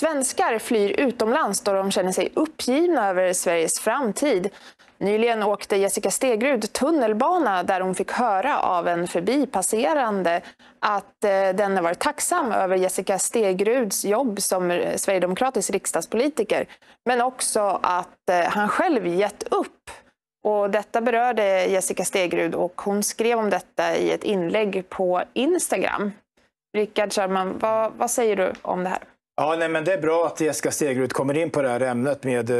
Svenskar flyr utomlands då de känner sig uppgivna över Sveriges framtid. Nyligen åkte Jessica Stegrud tunnelbana där hon fick höra av en förbipasserande att eh, den var tacksam över Jessica Stegruds jobb som eh, sverigedemokratisk riksdagspolitiker men också att eh, han själv gett upp. Och detta berörde Jessica Stegrud och hon skrev om detta i ett inlägg på Instagram. Rickard Kärrman, vad, vad säger du om det här? Ja, nej, men det är bra att Jessica Stegrud kommer in på det här ämnet med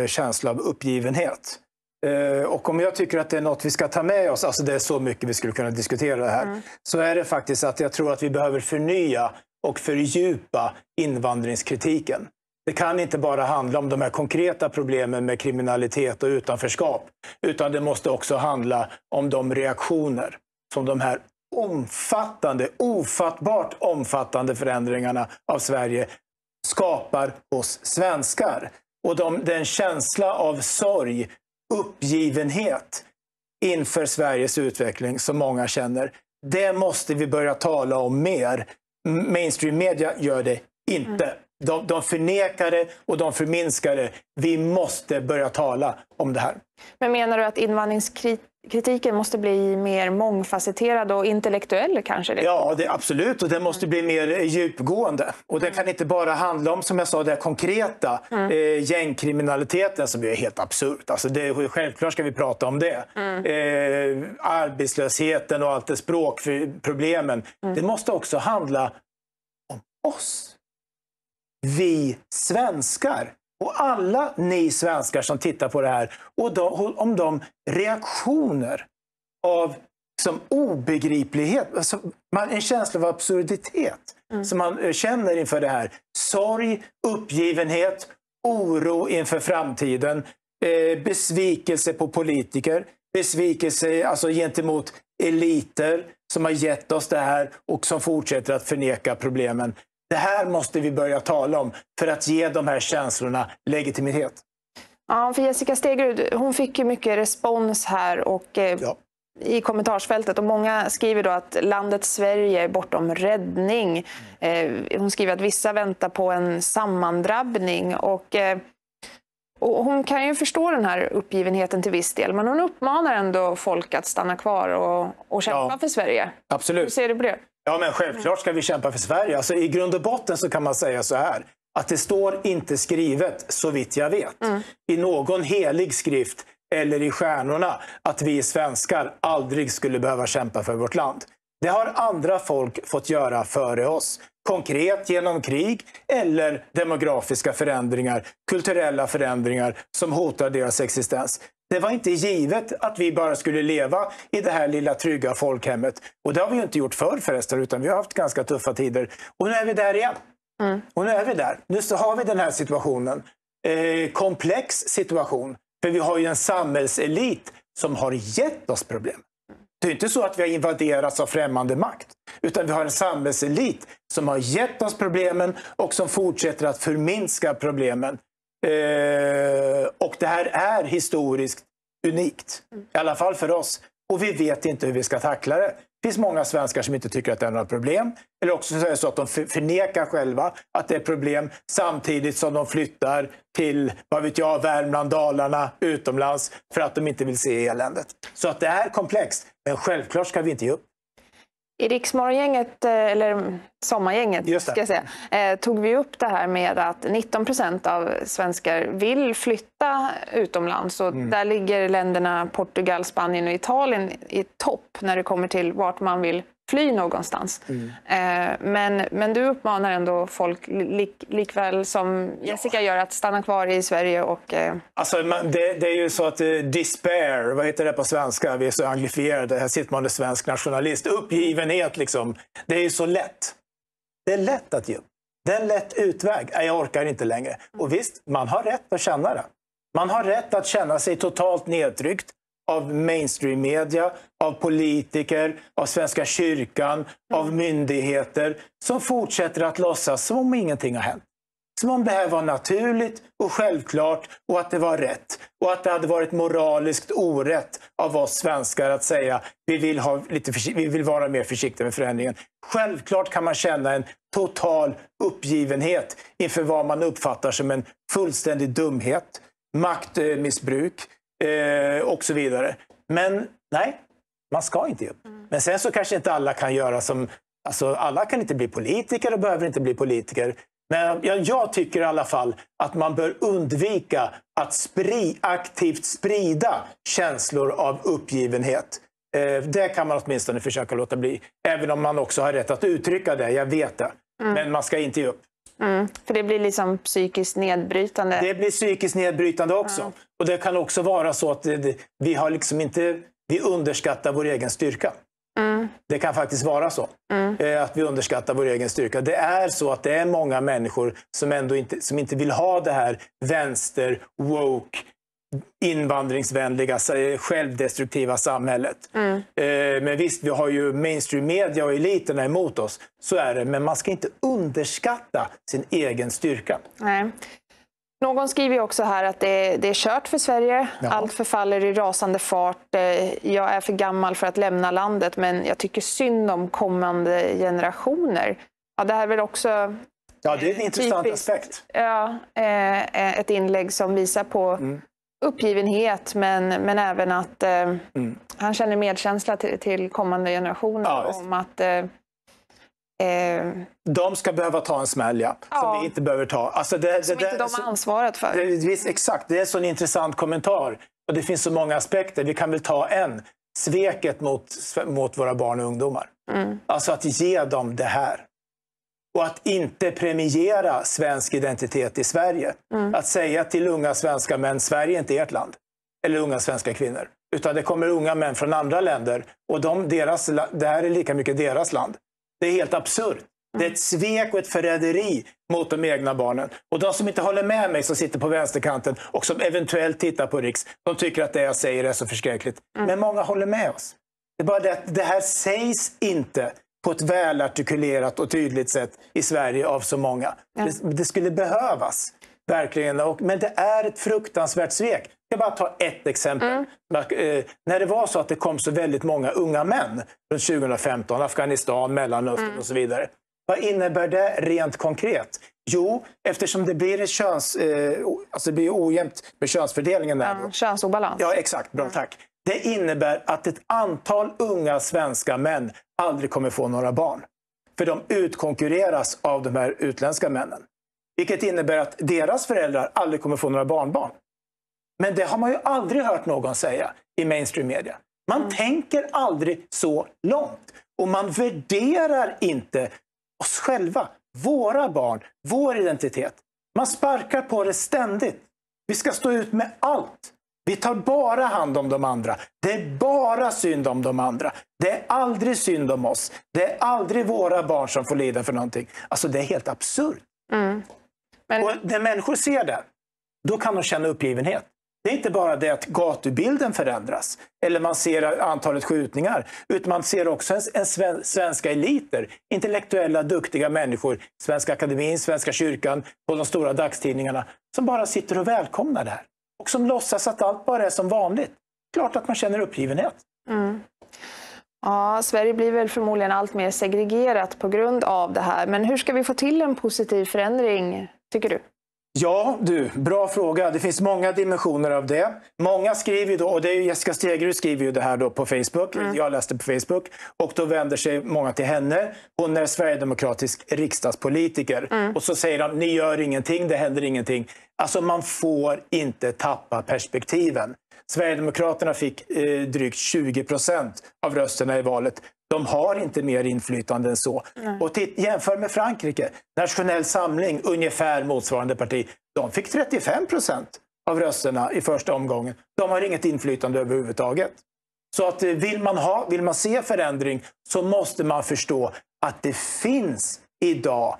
eh, känsla av uppgivenhet. Eh, och om jag tycker att det är något vi ska ta med oss, alltså det är så mycket vi skulle kunna diskutera det här, mm. så är det faktiskt att jag tror att vi behöver förnya och fördjupa invandringskritiken. Det kan inte bara handla om de här konkreta problemen med kriminalitet och utanförskap, utan det måste också handla om de reaktioner som de här omfattande, ofattbart omfattande förändringarna av Sverige skapar hos svenskar. Och de, den känsla av sorg, uppgivenhet inför Sveriges utveckling som många känner. Det måste vi börja tala om mer. Mainstream media gör det inte. Mm. De, de förnekar det och de förminskar det. Vi måste börja tala om det här. Men menar du att invandringskrit Kritiken måste bli mer mångfacetterad och intellektuell kanske? Ja, det, absolut. Och den måste bli mer eh, djupgående. Och den mm. kan inte bara handla om, som jag sa, det konkreta mm. eh, gängkriminaliteten som är helt absurt. Alltså det, självklart ska vi prata om det. Mm. Eh, arbetslösheten och allt det språkproblemen. Mm. Det måste också handla om oss. Vi svenskar och alla ni svenskar som tittar på det här och då, om de reaktioner av som obegriplighet, alltså man, en känsla av absurditet mm. som man eh, känner inför det här. Sorg, uppgivenhet, oro inför framtiden, eh, besvikelse på politiker, besvikelse alltså gentemot eliter som har gett oss det här och som fortsätter att förneka problemen. Det här måste vi börja tala om för att ge de här känslorna legitimitet. Ja, för Jessica Stegrud, hon fick ju mycket respons här och eh, ja. i kommentarsfältet och många skriver då att landet Sverige är bortom räddning. Eh, hon skriver att vissa väntar på en sammandrabbning och eh, och hon kan ju förstå den här uppgivenheten till viss del, men hon uppmanar ändå folk att stanna kvar och, och kämpa ja, för Sverige. Absolut. Hur ser du på det? Ja, men självklart ska vi kämpa för Sverige. Alltså, I grund och botten så kan man säga så här att det står inte skrivet, så vitt jag vet, mm. i någon helig skrift eller i stjärnorna att vi svenskar aldrig skulle behöva kämpa för vårt land. Det har andra folk fått göra före oss. Konkret genom krig eller demografiska förändringar, kulturella förändringar som hotar deras existens. Det var inte givet att vi bara skulle leva i det här lilla trygga folkhemmet. Och det har vi ju inte gjort förr förresten, utan vi har haft ganska tuffa tider. Och nu är vi där igen. Mm. Och nu är vi där. Nu så har vi den här situationen. Eh, komplex situation. För vi har ju en samhällselit som har gett oss problem. Det är inte så att vi har invaderats av främmande makt. Utan vi har en samhällselit som har gett oss problemen och som fortsätter att förminska problemen. Eh, och det här är historiskt unikt, i alla fall för oss. Och vi vet inte hur vi ska tackla det. Det finns många svenskar som inte tycker att det är några problem. Eller också så är det så att de förnekar själva att det är problem samtidigt som de flyttar till vad vet jag, Värmland, Dalarna, utomlands för att de inte vill se eländet. Så att det är komplext. Men självklart ska vi inte ge upp. I riksmorgongänget, eh, eller Sommargänget ska jag säga, eh, tog vi upp det här med att 19 procent av svenskar vill flytta utomlands. Och mm. Där ligger länderna Portugal, Spanien och Italien i topp när det kommer till vart man vill fly någonstans. Mm. Eh, men, men du uppmanar ändå folk, lik, likväl som Jessica gör, att stanna kvar i Sverige och... Eh, alltså, det, det, är ju så att eh, despair, vad heter det på svenska? Vi är så anglifierade. Här sitter man och svensk nationalist. Uppgivenhet liksom. Det är ju så lätt. Det är lätt att ge upp. Det är en lätt utväg. Jag orkar inte längre. Och visst, man har rätt att känna det. Man har rätt att känna sig totalt nedtryckt av mainstream-media, av politiker, av Svenska kyrkan, mm. av myndigheter som fortsätter att låtsas som om ingenting har hänt. Som om det här var naturligt och självklart och att det var rätt. Och att det hade varit moraliskt orätt av oss svenskar att säga vi vill, ha lite vi vill vara mer försiktiga med förändringen. Självklart kan man känna en total uppgivenhet inför vad man uppfattar som en fullständig dumhet, maktmissbruk, eh, och så vidare. Men nej, man ska inte ge upp. Mm. Men sen så kanske inte alla kan göra som... Alltså alla kan inte bli politiker och behöver inte bli politiker. Men jag, jag tycker i alla fall att man bör undvika att spri, aktivt sprida känslor av uppgivenhet. Eh, det kan man åtminstone försöka låta bli. Även om man också har rätt att uttrycka det, jag vet det. Mm. Men man ska inte ge upp. Mm, för det blir liksom psykiskt nedbrytande? Det blir psykiskt nedbrytande också. Mm. Och det kan också vara så att vi, har liksom inte, vi underskattar vår egen styrka. Mm. Det kan faktiskt vara så. Mm. Eh, att vi underskattar vår egen styrka. Det är så att det är många människor som ändå inte, som inte vill ha det här vänster, woke, invandringsvänliga, eh, självdestruktiva samhället. Mm. Eh, men visst, vi har ju mainstream-media och eliterna emot oss. Så är det, men man ska inte underskatta sin egen styrka. Nej. Någon skriver också här att det är, det är kört för Sverige. Ja. Allt förfaller i rasande fart. Eh, jag är för gammal för att lämna landet, men jag tycker synd om kommande generationer. Ja, det här är väl också Ja, det är en intressant typiskt, aspekt. Ja, ett inlägg som visar på mm uppgivenhet men, men även att eh, mm. han känner medkänsla till, till kommande generationer ja, om att eh, eh, de ska behöva ta en smäll, ja, ja. Som vi inte behöver ta. Alltså det, som det, inte de har ansvaret för. Det, visst, exakt, det är en sån intressant kommentar. Och det finns så många aspekter. Vi kan väl ta en. Sveket mot, mot våra barn och ungdomar. Mm. Alltså att ge dem det här och att inte premiera svensk identitet i Sverige. Mm. Att säga till unga svenska män, Sverige är inte ert land. Eller unga svenska kvinnor. Utan det kommer unga män från andra länder och de, deras, det här är lika mycket deras land. Det är helt absurt. Det är ett svek och ett förräderi mot de egna barnen. Och de som inte håller med mig, som sitter på vänsterkanten och som eventuellt tittar på Riks, de tycker att det jag säger är så förskräckligt. Mm. Men många håller med oss. Det är bara det att det här sägs inte på ett välartikulerat och tydligt sätt i Sverige av så många. Ja. Det, det, skulle behövas, verkligen. Och, men det är ett fruktansvärt svek. Jag ska bara ta ett exempel. Mm. Eh, när det var så att det kom så väldigt många unga män runt 2015, Afghanistan, Mellanöstern mm. och så vidare. Vad innebär det rent konkret? Jo, eftersom det blir, köns, eh, alltså det blir ojämnt med könsfördelningen. Där mm, könsobalans. Ja, exakt. Bra, mm. tack. Det innebär att ett antal unga svenska män aldrig kommer få några barn. För de utkonkurreras av de här utländska männen. Vilket innebär att deras föräldrar aldrig kommer få några barnbarn. Men det har man ju aldrig hört någon säga i mainstream media. Man mm. tänker aldrig så långt. Och man värderar inte oss själva, våra barn, vår identitet. Man sparkar på det ständigt. Vi ska stå ut med allt. Vi tar bara hand om de andra. Det är bara synd om de andra. Det är aldrig synd om oss. Det är aldrig våra barn som får lida för någonting. Alltså det är helt absurt. Mm. Men... Och när människor ser det, då kan de känna uppgivenhet. Det är inte bara det att gatubilden förändras eller man ser antalet skjutningar utan man ser också en, en sven, svenska eliter, intellektuella duktiga människor, Svenska Akademin, Svenska kyrkan, på de stora dagstidningarna som bara sitter och välkomnar det här och som låtsas att allt bara är som vanligt. Klart att man känner uppgivenhet. Mm. Ja, Sverige blir väl förmodligen allt mer segregerat på grund av det här. Men hur ska vi få till en positiv förändring, tycker du? Ja, du, bra fråga. Det finns många dimensioner av det. Många skriver ju då, och det är ju Jessica Stegrud skriver ju det här då på Facebook. Mm. Jag läste på Facebook. Och då vänder sig många till henne. Hon är sverigedemokratisk riksdagspolitiker. Mm. Och så säger de, ni gör ingenting, det händer ingenting. Alltså man får inte tappa perspektiven. Sverigedemokraterna fick eh, drygt 20 procent av rösterna i valet. De har inte mer inflytande än så. Nej. Och titt, jämför med Frankrike, Nationell Samling, ungefär motsvarande parti. De fick 35 procent av rösterna i första omgången. De har inget inflytande överhuvudtaget. Så att eh, vill man, ha, vill man se förändring så måste man förstå att det finns idag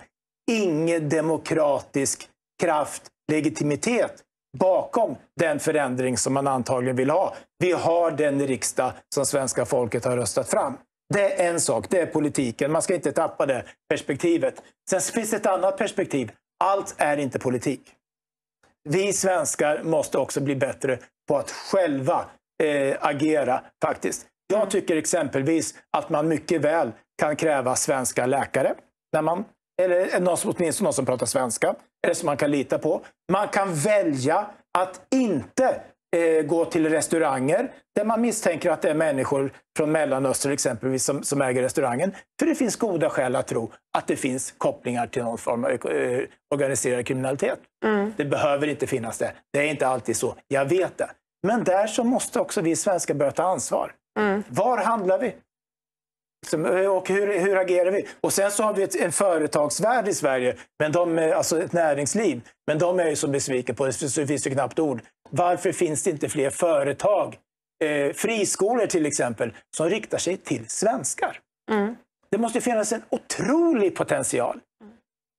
ingen demokratisk kraft, legitimitet bakom den förändring som man antagligen vill ha. Vi har den riksdag som svenska folket har röstat fram. Det är en sak, det är politiken. Man ska inte tappa det perspektivet. Sen finns det ett annat perspektiv. Allt är inte politik. Vi svenskar måste också bli bättre på att själva eh, agera faktiskt. Jag tycker exempelvis att man mycket väl kan kräva svenska läkare. När man, eller någon, åtminstone någon som pratar svenska. Eller som man kan lita på. Man kan välja att inte eh, gå till restauranger där man misstänker att det är människor från Mellanöstern exempelvis som, som äger restaurangen. För det finns goda skäl att tro att det finns kopplingar till någon form av eh, organiserad kriminalitet. Mm. Det behöver inte finnas det. Det är inte alltid så. Jag vet det. Men där så måste också vi svenskar börja ta ansvar. Mm. Var handlar vi? Liksom, eh, och hur, hur agerar vi? Och sen så har vi ett, en företagsvärld i Sverige, men de, eh, alltså ett näringsliv. Men de är ju så besviken på det, så det finns ju knappt ord. Varför finns det inte fler företag, eh, friskolor till exempel, som riktar sig till svenskar? Mm. Det måste finnas en otrolig potential.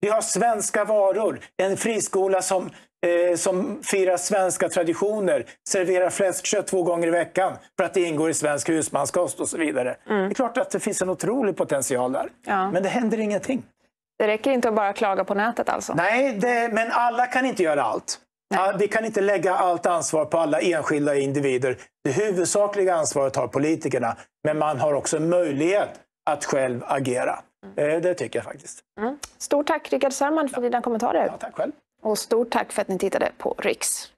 Vi har svenska varor, en friskola som, eh, som firar svenska traditioner, serverar fläskkött två gånger i veckan för att det ingår i svensk husmanskost och så vidare. Mm. Det är klart att det finns en otrolig potential där. Ja. Men det händer ingenting. Det räcker inte att bara klaga på nätet alltså? Nej, det, men alla kan inte göra allt. Nej. Vi kan inte lägga allt ansvar på alla enskilda individer. Det huvudsakliga ansvaret har politikerna, men man har också möjlighet att själv agera. Mm. Eh, det tycker jag faktiskt. Mm. Stort tack Rickard Sörman för ja. dina kommentarer. Ja, tack själv. Och stort tack för att ni tittade på Riks.